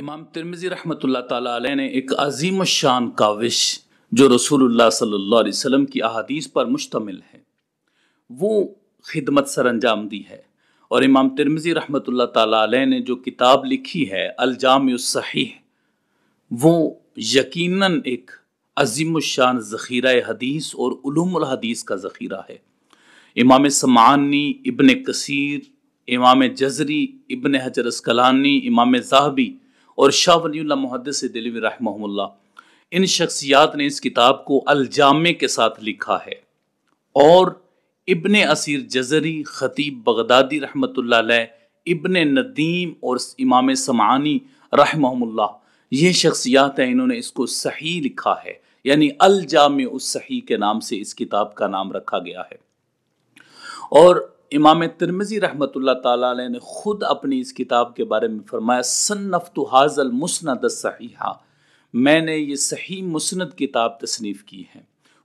امام ترمزی رحمۃ اللہ تعالیٰ علیہ نے ایک عظیم الشان شان کاوش جو رسول اللہ صلی اللہ علیہ وسلم کی احادیث پر مشتمل ہے وہ خدمت سر انجام دی ہے اور امام ترمزی رحمۃ اللہ تعالیٰ علیہ نے جو کتاب لکھی ہے الجام الصحیح وہ یقیناً ایک عظیم الشان ذخیرہ حدیث اور علوم الحدیث کا ذخیرہ ہے امام سمعانی ابن کثیر امام جزری ابن حجر اسکلانی امام زاہبی اور شاہ ولی اللہ محدث سے دلیوی رحمہ اللہ ان شخصیات نے اس کتاب کو الجامع کے ساتھ لکھا ہے اور ابن اسیر جزری خطیب بغدادی رحمت اللہ علیہ ابن ندیم اور امام سمعانی رحمہ اللہ یہ شخصیات ہیں انہوں نے اس کو صحیح لکھا ہے یعنی الجامع السحیح کے نام سے اس کتاب کا نام رکھا گیا ہے اور امام ترمزی رحمۃ اللہ تعالیٰ علیہ نے خود اپنی اس کتاب کے بارے میں فرمایا صنف تو حاضل مسند صحیحہ میں نے یہ صحیح مسند کتاب تصنیف کی ہے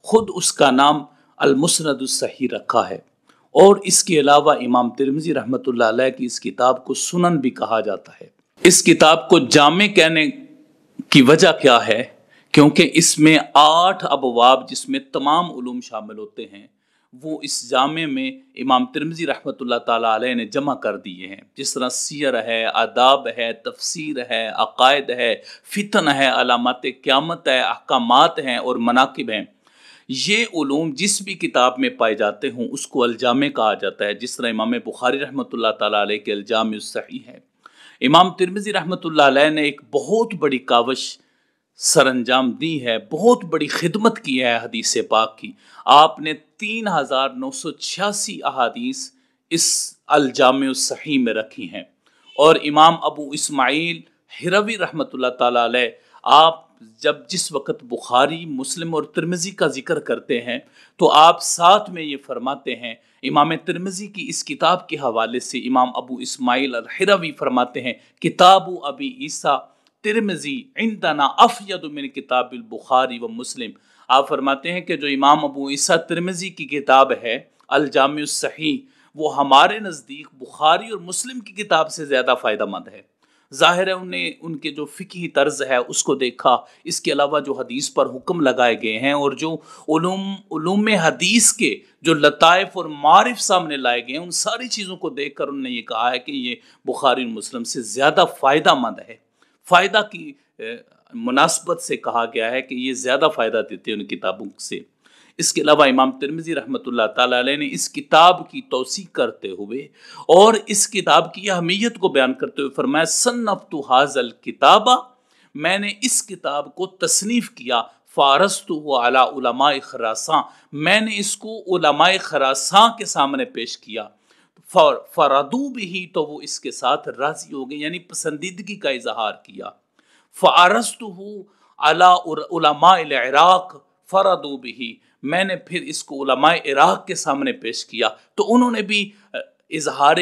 خود اس کا نام المسند الصحیح رکھا ہے اور اس کے علاوہ امام ترمزی رحمۃ اللہ علیہ کی اس کتاب کو سنن بھی کہا جاتا ہے اس کتاب کو جامع کہنے کی وجہ کیا ہے کیونکہ اس میں آٹھ ابواب جس میں تمام علوم شامل ہوتے ہیں وہ اس جامع میں امام ترمزی رحمۃ اللہ تعالیٰ علیہ نے جمع کر دیے ہیں جس طرح سیر ہے آداب ہے تفسیر ہے عقائد ہے فتن ہے علامات قیامت ہے احکامات ہیں اور مناقب ہیں یہ علوم جس بھی کتاب میں پائے جاتے ہوں اس کو الجامع کہا جاتا ہے جس طرح امام بخاری رحمۃ اللہ تعالیٰ علیہ کے الجام صحیح ہے امام ترمزی رحمۃ اللہ علیہ نے ایک بہت بڑی کاوش سر انجام دی ہے بہت بڑی خدمت کی ہے حدیث پاک کی آپ نے تین ہزار نو سو چھیاسی احادیث اس الجامع الصحیح میں رکھی ہیں اور امام ابو اسماعیل حروی رحمۃ اللہ تعالیٰ علیہ آپ جب جس وقت بخاری مسلم اور ترمزی کا ذکر کرتے ہیں تو آپ ساتھ میں یہ فرماتے ہیں امام ترمزی کی اس کتاب کے حوالے سے امام ابو اسماعیل الحروی فرماتے ہیں کتاب ابی عیسیٰ ترمزی عندنا افید من کتاب البخاری و مسلم آپ فرماتے ہیں کہ جو امام ابو عیسیٰ ترمزی کی کتاب ہے الجامع الصحیح وہ ہمارے نزدیک بخاری اور مسلم کی کتاب سے زیادہ فائدہ مند ہے ظاہر ہے انہیں ان کے جو فقہی طرز ہے اس کو دیکھا اس کے علاوہ جو حدیث پر حکم لگائے گئے ہیں اور جو علوم علوم حدیث کے جو لطائف اور معرف سامنے لائے گئے ہیں ان ساری چیزوں کو دیکھ کر انہوں نے یہ کہا ہے کہ یہ بخاری مسلم سے زیادہ فائدہ مند ہے فائدہ کی مناسبت سے کہا گیا ہے کہ یہ زیادہ فائدہ دیتے ہیں ان کتابوں سے اس کے علاوہ امام ترمزی رحمۃ اللہ تعالی نے اس کتاب کی توسیع کرتے ہوئے اور اس کتاب کی اہمیت کو بیان کرتے ہوئے فرمایا صنف تو حاضل کتابہ میں نے اس کتاب کو تصنیف کیا فارست تو اعلیٰ علماء خراساں میں نے اس کو علماء خراساں کے سامنے پیش کیا فر فرادو بھی تو وہ اس کے ساتھ راضی ہو گئے یعنی پسندیدگی کا اظہار کیا ہوں علماء العراق فرادو بھی میں نے پھر اس کو علماء عراق کے سامنے پیش کیا تو انہوں نے بھی اظہار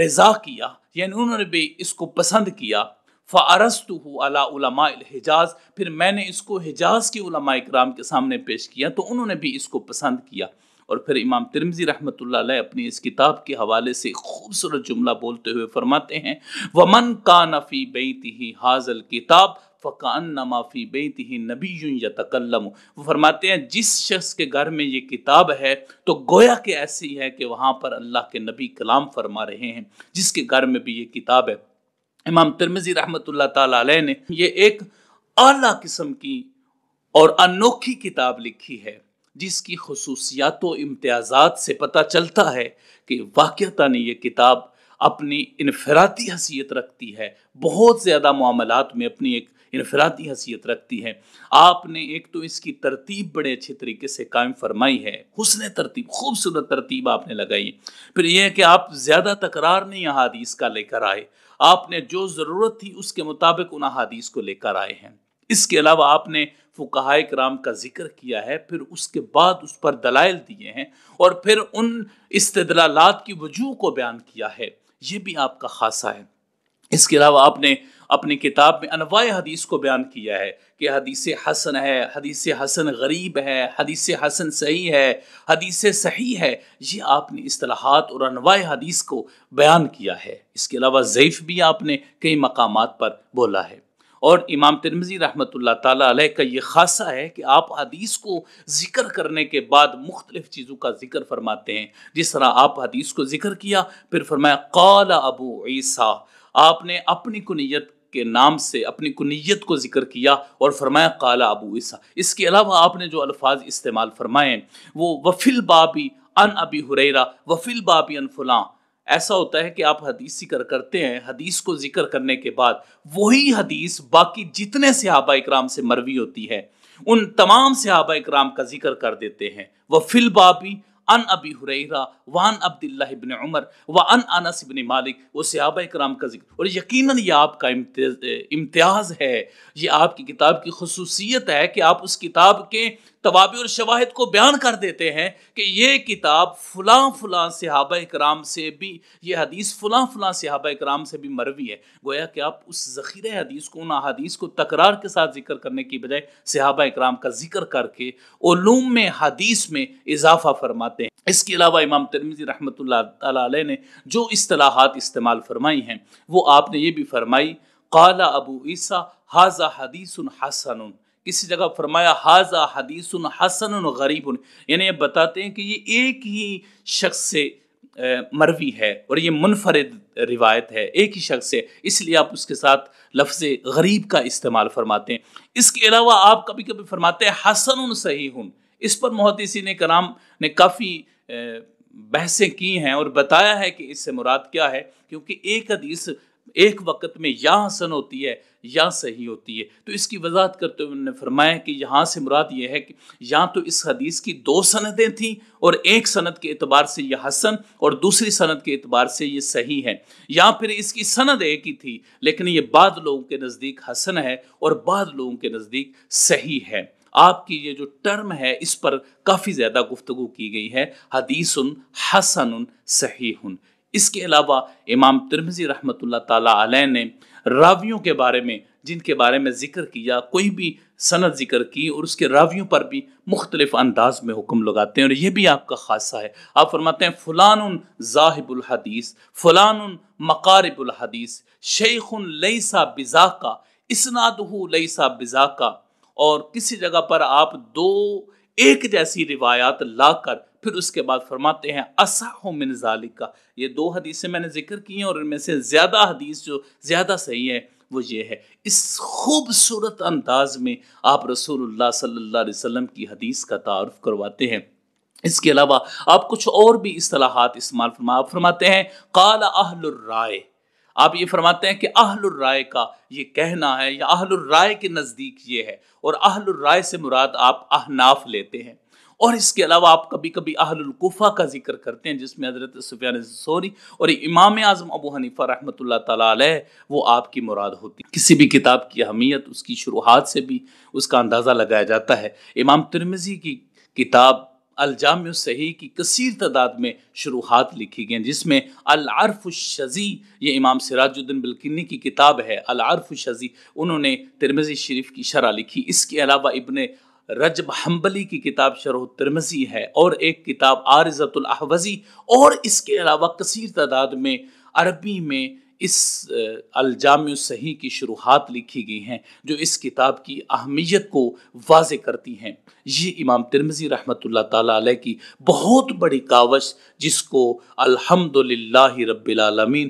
رضا کیا یعنی انہوں نے بھی اس کو پسند کیا فارست ہو اللہ علماء الحجاز پھر میں نے اس کو حجاز کے علماء اکرام کے سامنے پیش کیا تو انہوں نے بھی اس کو پسند کیا اور پھر امام ترمزی رحمت اللہ علیہ اپنی اس کتاب کے حوالے سے خوبصورت جملہ بولتے ہوئے فرماتے ہیں وَمَنْ كَانَ فِي بَيْتِهِ حَازَ الْكِتَابِ فقان نما فی بے تھی نبی یوں وہ فرماتے ہیں جس شخص کے گھر میں یہ کتاب ہے تو گویا کہ ایسی ہے کہ وہاں پر اللہ کے نبی کلام فرما رہے ہیں جس کے گھر میں بھی یہ کتاب ہے امام ترمزی رحمت اللہ تعالیٰ علیہ نے یہ ایک اعلیٰ قسم کی اور انوکھی کتاب لکھی ہے جس کی خصوصیات و امتیازات سے پتہ چلتا ہے کہ واقعہ یہ کتاب اپنی انفرادی حیثیت رکھتی ہے بہت زیادہ معاملات میں اپنی ایک انفرادی حیثیت رکھتی ہے آپ نے ایک تو اس کی ترتیب بڑے اچھے طریقے سے قائم فرمائی ہے حسن ترتیب خوبصورت ترتیب آپ نے لگائی ہے پھر یہ ہے کہ آپ زیادہ تکرار نہیں یہاں حدیث کا لے کر آئے آپ نے جو ضرورت تھی اس کے مطابق ان حدیث کو لے کر آئے ہیں اس کے علاوہ آپ نے فکہ کرام کا ذکر کیا ہے پھر اس کے بعد اس پر دلائل دیے ہیں اور پھر ان استدلالات کی وجوہ کو بیان کیا ہے یہ بھی آپ کا خاصہ ہے اس کے علاوہ آپ نے اپنی کتاب میں انواع حدیث کو بیان کیا ہے کہ حدیث حسن ہے حدیث حسن غریب ہے حدیث حسن صحیح ہے حدیث صحیح ہے یہ آپ نے اصطلاحات اور انواع حدیث کو بیان کیا ہے اس کے علاوہ ضعیف بھی آپ نے کئی مقامات پر بولا ہے اور امام ترمزی رحمۃ اللہ تعالیٰ علیہ کا یہ خاصہ ہے کہ آپ حدیث کو ذکر کرنے کے بعد مختلف چیزوں کا ذکر فرماتے ہیں جس طرح آپ حدیث کو ذکر کیا پھر فرمایا قال ابو عیسیٰ آپ نے اپنی کنیت کے نام سے اپنی کنیت کو ذکر کیا اور فرمایا قال ابو عیسیٰ اس کے علاوہ آپ نے جو الفاظ استعمال فرمائے وہ وفل بابی ان ابی حریرہ وفیل بابی ان فلاں ایسا ہوتا ہے کہ آپ حدیث ذکر کرتے ہیں حدیث کو ذکر کرنے کے بعد وہی حدیث باقی جتنے صحابہ اکرام سے مروی ہوتی ہے ان تمام صحابہ اکرام کا ذکر کر دیتے ہیں وہ فل بابی ان ابی حریرہ وان عبداللہ ابن عمر وان انس ابن مالک وہ صحابہ اکرام کا ذکر اور یقیناً یہ آپ کا امتیاز ہے یہ آپ کی کتاب کی خصوصیت ہے کہ آپ اس کتاب کے اور شواہد کو بیان کر دیتے ہیں کہ یہ کتاب فلاں فلاں صحابہ اکرام سے بھی یہ حدیث فلاں فلاں صحابہ اکرام سے بھی مروی ہے گویا کہ آپ اس ذخیرہ حدیث حدیث کو کو تکرار کے ساتھ ذکر کرنے کی بجائے صحابہ اکرام کا ذکر کر کے علوم میں حدیث میں اضافہ فرماتے ہیں اس کے علاوہ امام ترمیزی رحمۃ اللہ تعالی نے جو اصطلاحات استعمال فرمائی ہیں وہ آپ نے یہ بھی فرمائی قال ابو عیسیٰ حدیث کسی جگہ فرمایا حاضہ حدیث حسن غریب یعنی یہ بتاتے ہیں کہ یہ ایک ہی شخص سے مروی ہے اور یہ منفرد روایت ہے ایک ہی شخص سے اس لیے آپ اس کے ساتھ لفظ غریب کا استعمال فرماتے ہیں اس کے علاوہ آپ کبھی کبھی فرماتے ہیں حسن صحیح ہن اس پر محدثین کرام نے کافی بحثیں کی ہیں اور بتایا ہے کہ اس سے مراد کیا ہے کیونکہ ایک حدیث ایک وقت میں یا حسن ہوتی ہے یا صحیح ہوتی ہے تو اس کی وضاحت کرتے ہوئے انہوں نے فرمایا کہ یہاں سے مراد یہ ہے کہ یا تو اس حدیث کی دو سندیں تھیں اور ایک سند کے اعتبار سے یہ حسن اور دوسری سند کے اعتبار سے یہ صحیح ہے یا پھر اس کی سند ایک ہی تھی لیکن یہ بعد لوگوں کے نزدیک حسن ہے اور بعد لوگوں کے نزدیک صحیح ہے آپ کی یہ جو ٹرم ہے اس پر کافی زیادہ گفتگو کی گئی ہے حدیث حسن صحیح اس کے علاوہ امام ترمزی رحمۃ اللہ تعالیٰ علیہ نے راویوں کے بارے میں جن کے بارے میں ذکر کیا کوئی بھی صنعت ذکر کی اور اس کے راویوں پر بھی مختلف انداز میں حکم لگاتے ہیں اور یہ بھی آپ کا خاصہ ہے آپ فرماتے ہیں فلان ذاہب الحدیث فلان مقارب الحدیث شیخ کا اسنادہ لیسا بزا کا اور کسی جگہ پر آپ دو ایک جیسی روایات لا کر پھر اس کے بعد فرماتے ہیں اصح من منزالکہ یہ دو حدیثیں میں نے ذکر کی ہیں اور ان میں سے زیادہ حدیث جو زیادہ صحیح ہیں وہ یہ ہے اس خوبصورت انداز میں آپ رسول اللہ صلی اللہ علیہ وسلم کی حدیث کا تعارف کرواتے ہیں اس کے علاوہ آپ کچھ اور بھی اصطلاحات استعمال فرما فرماتے ہیں قال اہل الرائے آپ یہ فرماتے ہیں کہ اہل الرائے کا یہ کہنا ہے یا اہل الرائے کے نزدیک یہ ہے اور اہل الرائے سے مراد آپ احناف لیتے ہیں اور اس کے علاوہ آپ کبھی کبھی اہل القفہ کا ذکر کرتے ہیں جس میں حضرت صفیان سوری اور امام اعظم ابو حنیفہ رحمۃ اللہ تعالیٰ علیہ وہ آپ کی مراد ہوتی کسی بھی کتاب کی اہمیت اس کی شروحات سے بھی اس کا اندازہ لگایا جاتا ہے امام ترمزی کی کتاب صحیح کی کثیر تعداد میں شروحات لکھی گئیں جس میں العرف الشزی یہ امام سراج الدین بلکنی کی کتاب ہے العرف الشزی انہوں نے ترمزی شریف کی شرح لکھی اس کے علاوہ ابن رجب حنبلی کی کتاب شرح ترمزی ہے اور ایک کتاب عارضت الاحوزی اور اس کے علاوہ کثیر تعداد میں عربی میں اس الجامع صحیح کی شروحات لکھی گئی ہیں جو اس کتاب کی اہمیت کو واضح کرتی ہیں یہ امام ترمزی رحمۃ اللہ تعالیٰ علیہ کی بہت بڑی کاوش جس کو الحمد رب العالمین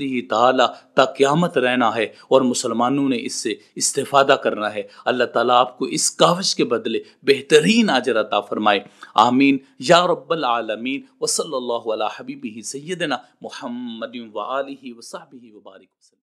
ہی تعالیٰ تا قیامت رہنا ہے اور مسلمانوں نے اس سے استفادہ کرنا ہے اللہ تعالیٰ آپ کو اس کاوش کے بدلے بہترین آجر عطا فرمائے آمین یا رب العالمین وصلی اللہ علیہ سیدنا محمد وصحبہ وبارک وسلم